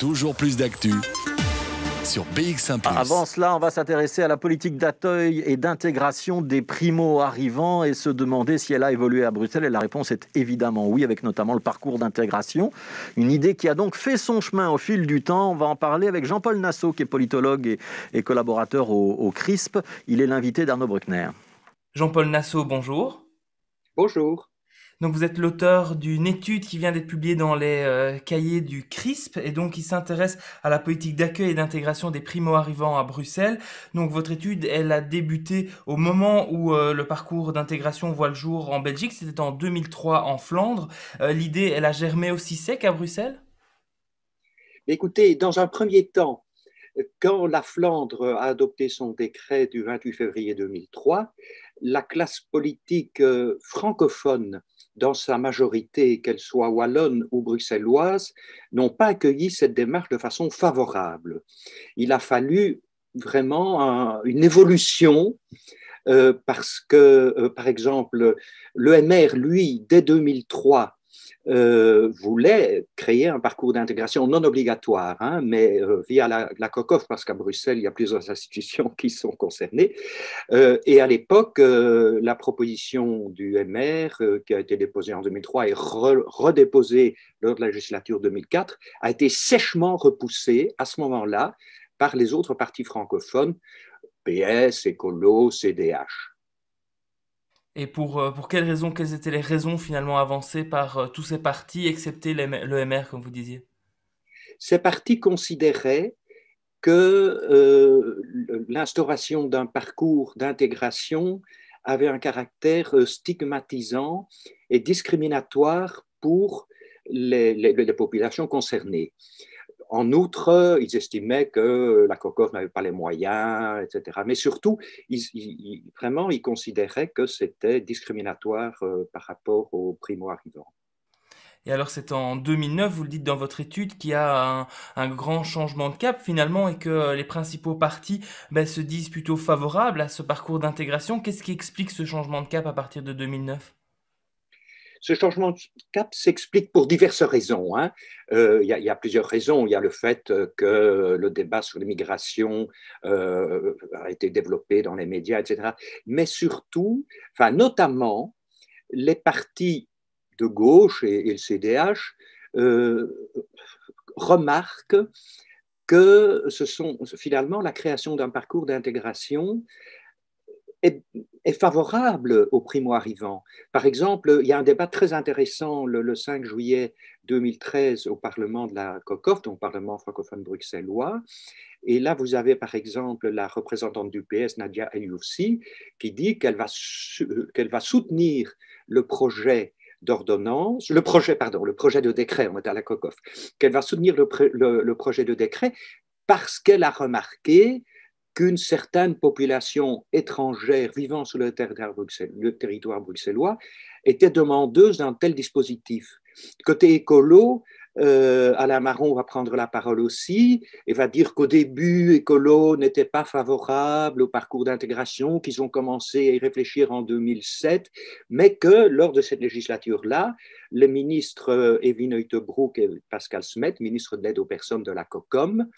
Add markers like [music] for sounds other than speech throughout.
Toujours plus d'actu sur BX1 Avant cela, on va s'intéresser à la politique d'accueil et d'intégration des primo-arrivants et se demander si elle a évolué à Bruxelles. Et la réponse est évidemment oui, avec notamment le parcours d'intégration. Une idée qui a donc fait son chemin au fil du temps. On va en parler avec Jean-Paul Nassau, qui est politologue et, collaborateur au, au, CRISP. Il est l'invité d'Arnaud Bruckner. Jean-Paul Nassau, bonjour. Bonjour. Donc vous êtes l'auteur d'une étude qui vient d'être publiée dans les euh, cahiers du CRISP et donc qui s'intéresse à la politique d'accueil et d'intégration des primo-arrivants à Bruxelles. Donc votre étude, elle a débuté au moment où euh, le parcours d'intégration voit le jour en Belgique, c'était en 2003 en Flandre. Euh, l'idée, elle a germé aussi sec à Bruxelles Écoutez, dans un premier temps, quand la Flandre a adopté son décret du 28 février 2003, la classe politique euh, francophone, dans sa majorité, qu'elle soit wallonne ou bruxelloise, n'ont pas accueilli cette démarche de façon favorable. Il a fallu vraiment une évolution euh, parce que, euh, par exemple, le MR, lui, dès 2003, euh, voulait créer un parcours d'intégration non obligatoire, hein, mais euh, via la, la COCOF, parce qu'à Bruxelles, il y a plusieurs [laughs] institutions qui sont concernées. Euh, et à l'époque, la proposition du MR, qui a été déposée en 2003 et redéposée lors de la législature 2004, a été sèchement repoussée à ce moment-là par les autres partis francophones, PS, Écolo, CDH et pour, euh, pour quelles raisons, quelles étaient les raisons finalement avancées par euh, tous ces partis, excepté l'EMR, comme vous disiez Ces partis considéraient que euh, l'instauration d'un parcours d'intégration avait un caractère stigmatisant et discriminatoire pour les populations concernées. En outre, ils estimaient que la COCOR n'avait pas les moyens, etc. Mais surtout, vraiment, ils considéraient que c'était discriminatoire euh, par rapport aux primo-arrivants. Et alors c'est en 2009, vous le dites dans votre étude, qu'il y a un, grand changement de cap finalement et que euh, les principaux partis ben, se disent plutôt favorables à ce parcours d'intégration. Qu'est-ce qui explique ce changement de cap à partir de 2009 ce changement de cap s'explique pour diverses raisons. Hein. Euh, il y, a plusieurs raisons. Il y a le fait euh, que le débat sur l'immigration euh, a été développé dans les médias, etc. Mais surtout, enfin, notamment, les partis de gauche et, le CDH remarquent que ce sont finalement la création d'un parcours d'intégration favorable aux primo-arrivants. Par exemple, il y a un débat très intéressant le, 5 juillet 2013 au Parlement de la COCOF, au Parlement francophone bruxellois. Et là, vous avez par exemple la représentante du PS, Nadia Ayoussi, qui dit qu'elle va, qu'elle va soutenir le projet d'ordonnance, le projet, pardon, le projet de décret, la qu'elle va soutenir le projet de décret parce qu'elle a remarqué qu'une certaine population étrangère vivant sur le territoire, bruxellois, le territoire bruxellois était demandeuse d'un tel dispositif. Côté écolo, euh, Alain Marron va prendre la parole aussi et va dire qu'au début, Écolo n'était pas favorable au parcours d'intégration, qu'ils ont commencé à y réfléchir en 2007, mais que lors de cette législature-là, les ministres euh, Evin Uytebroek et Pascal Smet, ministre de l'aide aux personnes de la COCOM,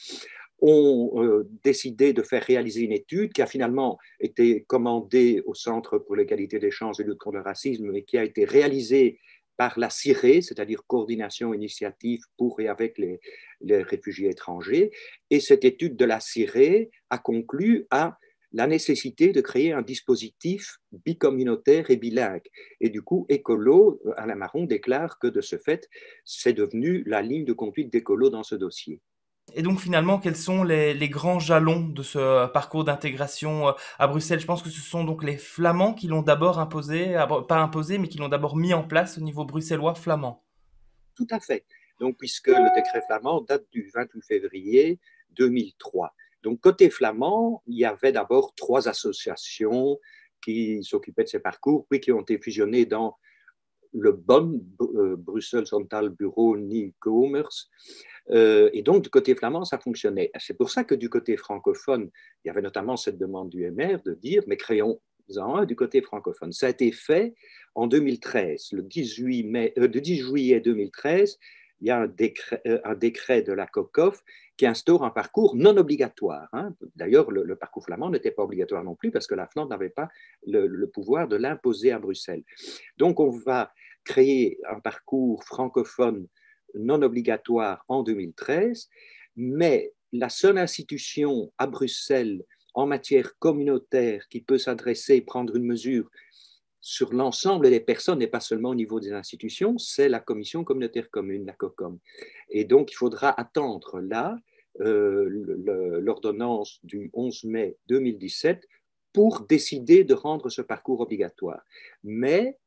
ont euh, décidé de faire réaliser une étude qui a finalement été commandée au Centre pour l'égalité des chances et lutte contre le racisme, et qui a été réalisée par la CIRE, c'est-à-dire Coordination Initiative pour et avec les, réfugiés étrangers. Et cette étude de la CIRE a conclu à la nécessité de créer un dispositif bicommunautaire et bilingue. Et du coup, Écolo, euh, Alain Marron déclare que de ce fait, c'est devenu la ligne de conduite d'Écolo dans ce dossier. Et donc finalement, quels sont les, grands jalons de ce euh, parcours d'intégration euh, à Bruxelles Je pense que ce sont donc les Flamands qui l'ont d'abord imposé, pas imposé, mais qui l'ont d'abord mis en place au niveau bruxellois flamand. Tout à fait. Donc puisque le décret flamand date du 28 février 2003. Donc côté flamand, il y avait d'abord trois associations qui s'occupaient de ces parcours, puis qui ont été fusionnées dans le bon euh, Bruxelles Central Bureau ni Commerce. Euh, et donc, du côté flamand, ça fonctionnait. C'est pour ça que du côté francophone, il y avait notamment cette demande du MR de dire, mais créons-en un du côté francophone. Ça a été fait en 2013. Le 18, mai, euh, le 10 juillet 2013, il y a un décret, euh, de la COCOF qui instaure un parcours non obligatoire. Hein. D'ailleurs, le, parcours flamand n'était pas obligatoire non plus parce que la Flandre n'avait pas le, pouvoir de l'imposer à Bruxelles. Donc, on va créer un parcours francophone non obligatoire en 2013, mais la seule institution à Bruxelles en matière communautaire qui peut s'adresser, et prendre une mesure sur l'ensemble des personnes et pas seulement au niveau des institutions, c'est la commission communautaire commune, la COCOM. Et donc, il faudra attendre là euh, l'ordonnance du 11 mai 2017 pour décider de rendre ce parcours obligatoire. Mais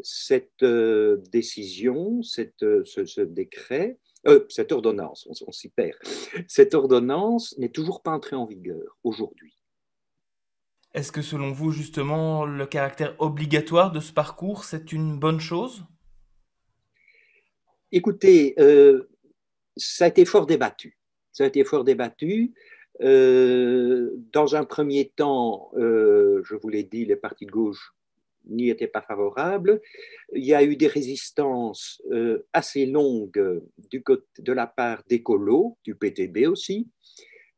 cette euh, décision, euh, ce, décret, cette ordonnance, on s'y perd, cette ordonnance n'est toujours pas entrée en vigueur aujourd'hui. Est-ce que selon vous, justement, le caractère obligatoire de ce parcours, c'est une bonne chose Écoutez, euh, ça a été fort débattu. Ça a été fort débattu. Euh, dans un premier temps, euh, je vous l'ai dit, les partis de gauche n'y étaient pas favorables. Il y a eu des résistances assez longues de la part d'Ecolo, du PTB aussi.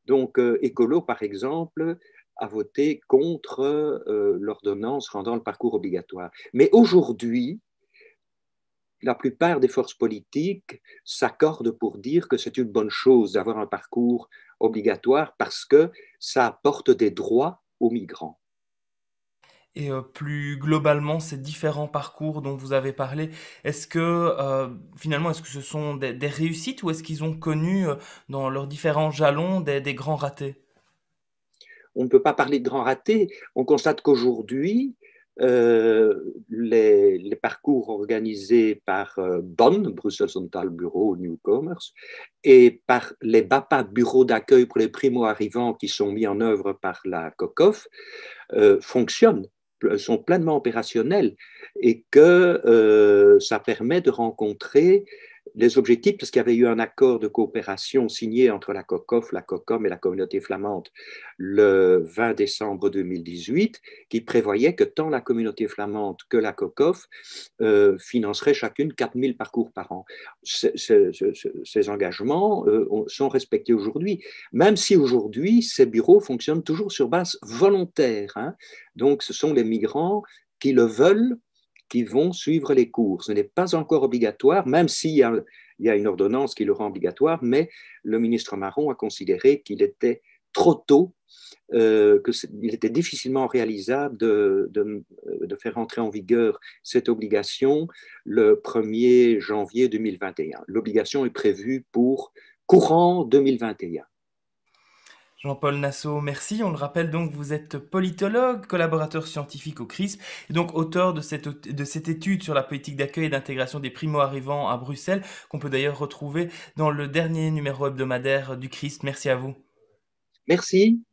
Donc, Ecolo, par exemple, a voté contre euh, l'ordonnance rendant le parcours obligatoire. Mais aujourd'hui, la plupart des forces politiques s'accordent pour dire que c'est une bonne chose d'avoir un parcours obligatoire parce que ça apporte des droits aux migrants. Et euh, plus globalement, ces différents parcours dont vous avez parlé, est-ce que euh, finalement, est-ce que ce sont des, réussites ou est-ce qu'ils ont connu dans leurs différents jalons des grands ratés on ne peut pas parler de grand raté. On constate qu'aujourd'hui, euh, les, parcours organisés par euh, Bonn, Bruxelles Central Bureau New Commerce, et par les BAPA, bureaux d'accueil pour les primo-arrivants qui sont mis en œuvre par la COCOF, euh, fonctionnent sont pleinement opérationnels et que ça permet de rencontrer les objectifs, parce qu'il y avait eu un accord de coopération signé entre la COCOF, la COCOM et la communauté flamande le 20 décembre 2018, qui prévoyait que tant la communauté flamande que la COCOF euh, financeraient chacune 4000 parcours par an. ces engagements euh, sont respectés aujourd'hui, même si aujourd'hui ces bureaux fonctionnent toujours sur base volontaire. Hein. Donc ce sont les migrants qui le veulent qui vont suivre les cours. Ce n'est pas encore obligatoire, même s'il y, y, a une ordonnance qui le rend obligatoire, mais le ministre Marron a considéré qu'il était trop tôt, euh, qu'il était difficilement réalisable de, de, faire entrer en vigueur cette obligation le 1er janvier 2021. L'obligation est prévue pour courant 2021. Jean-Paul Nassau, merci. On le rappelle donc, vous êtes politologue, collaborateur scientifique au CRISP, et donc auteur de cette, de cette étude sur la politique d'accueil et d'intégration des primo-arrivants à Bruxelles, qu'on peut d'ailleurs retrouver dans le dernier numéro hebdomadaire du CRISP. Merci à vous. Merci.